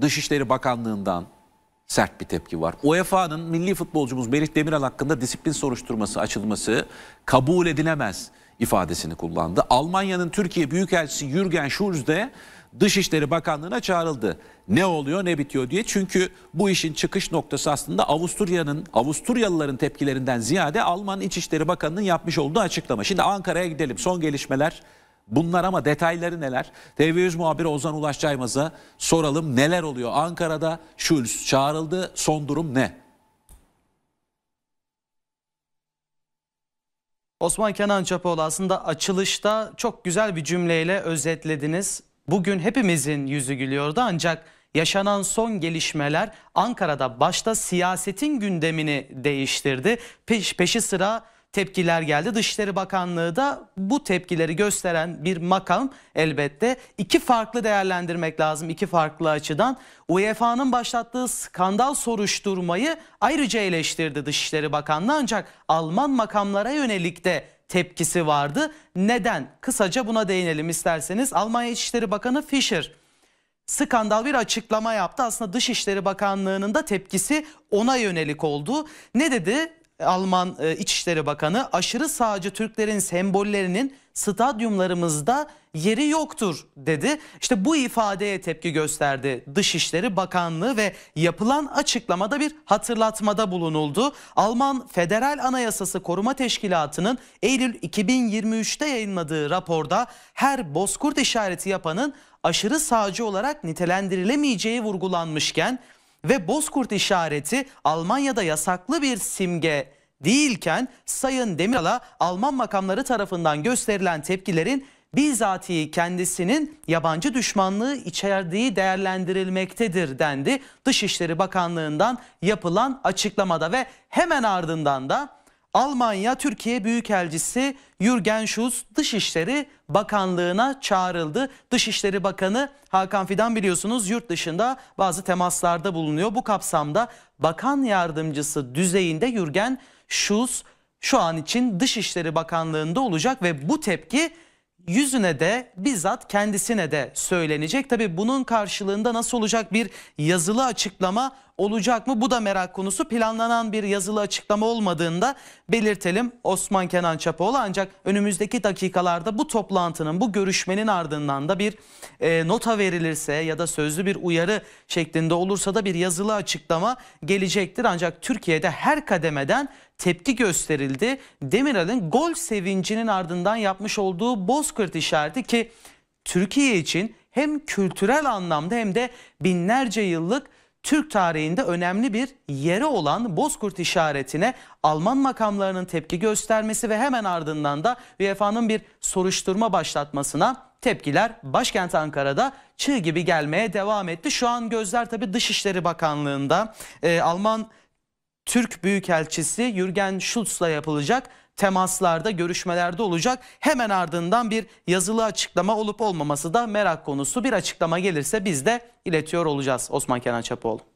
Dışişleri Bakanlığı'ndan sert bir tepki var. UEFA'nın milli futbolcumuz Melih Demiral hakkında disiplin soruşturması açılması kabul edilemez ifadesini kullandı. Almanya'nın Türkiye Büyükelçisi Jürgen Schulz de Dışişleri Bakanlığı'na çağrıldı. Ne oluyor ne bitiyor diye. Çünkü bu işin çıkış noktası aslında Avusturya'nın Avusturyalıların tepkilerinden ziyade Alman İçişleri Bakanı'nın yapmış olduğu açıklama. Şimdi Ankara'ya gidelim. Son gelişmeler Bunlar ama detayları neler? TV100 muhabiri Ozan Ulaş soralım neler oluyor? Ankara'da Schulz çağrıldı. Son durum ne? Osman Kenan Çapoğlu aslında açılışta çok güzel bir cümleyle özetlediniz. Bugün hepimizin yüzü gülüyordu ancak yaşanan son gelişmeler Ankara'da başta siyasetin gündemini değiştirdi. Peş, peşi sıra tepkiler geldi. Dışişleri Bakanlığı da bu tepkileri gösteren bir makam elbette. iki farklı değerlendirmek lazım iki farklı açıdan. UEFA'nın başlattığı skandal soruşturmayı ayrıca eleştirdi Dışişleri Bakanlığı ancak Alman makamlara yönelik de tepkisi vardı. Neden? Kısaca buna değinelim isterseniz. Almanya İçişleri Bakanı Fischer skandal bir açıklama yaptı. Aslında Dışişleri Bakanlığı'nın da tepkisi ona yönelik oldu. Ne dedi? Alman e, İçişleri Bakanı aşırı sağcı Türklerin sembollerinin stadyumlarımızda yeri yoktur dedi. İşte bu ifadeye tepki gösterdi Dışişleri Bakanlığı ve yapılan açıklamada bir hatırlatmada bulunuldu. Alman Federal Anayasası Koruma Teşkilatı'nın Eylül 2023'te yayınladığı raporda her bozkurt işareti yapanın aşırı sağcı olarak nitelendirilemeyeceği vurgulanmışken ve Bozkurt işareti Almanya'da yasaklı bir simge değilken Sayın Demiral'a Alman makamları tarafından gösterilen tepkilerin bizatihi kendisinin yabancı düşmanlığı içerdiği değerlendirilmektedir dendi. Dışişleri Bakanlığı'ndan yapılan açıklamada ve hemen ardından da Almanya Türkiye Büyükelçisi Jürgen Schulz Dışişleri Bakanlığı'na çağrıldı. Dışişleri Bakanı Hakan Fidan biliyorsunuz yurt dışında bazı temaslarda bulunuyor. Bu kapsamda bakan yardımcısı düzeyinde Jürgen Schulz şu an için Dışişleri Bakanlığı'nda olacak ve bu tepki yüzüne de bizzat kendisine de söylenecek. Tabii bunun karşılığında nasıl olacak bir yazılı açıklama olacak mı? Bu da merak konusu. Planlanan bir yazılı açıklama olmadığında belirtelim Osman Kenan Çapoğlu. Ancak önümüzdeki dakikalarda bu toplantının, bu görüşmenin ardından da bir e, nota verilirse ya da sözlü bir uyarı şeklinde olursa da bir yazılı açıklama gelecektir. Ancak Türkiye'de her kademeden tepki gösterildi. Demirel'in gol sevincinin ardından yapmış olduğu bozkırt işareti ki Türkiye için hem kültürel anlamda hem de binlerce yıllık Türk tarihinde önemli bir yeri olan Bozkurt işaretine Alman makamlarının tepki göstermesi ve hemen ardından da UEFA'nın bir soruşturma başlatmasına tepkiler başkent Ankara'da çığ gibi gelmeye devam etti. Şu an gözler tabii Dışişleri Bakanlığı'nda e, Alman Türk Büyükelçisi Jürgen Schulz'la yapılacak temaslarda, görüşmelerde olacak. Hemen ardından bir yazılı açıklama olup olmaması da merak konusu. Bir açıklama gelirse biz de iletiyor olacağız Osman Kenan Çapoğlu.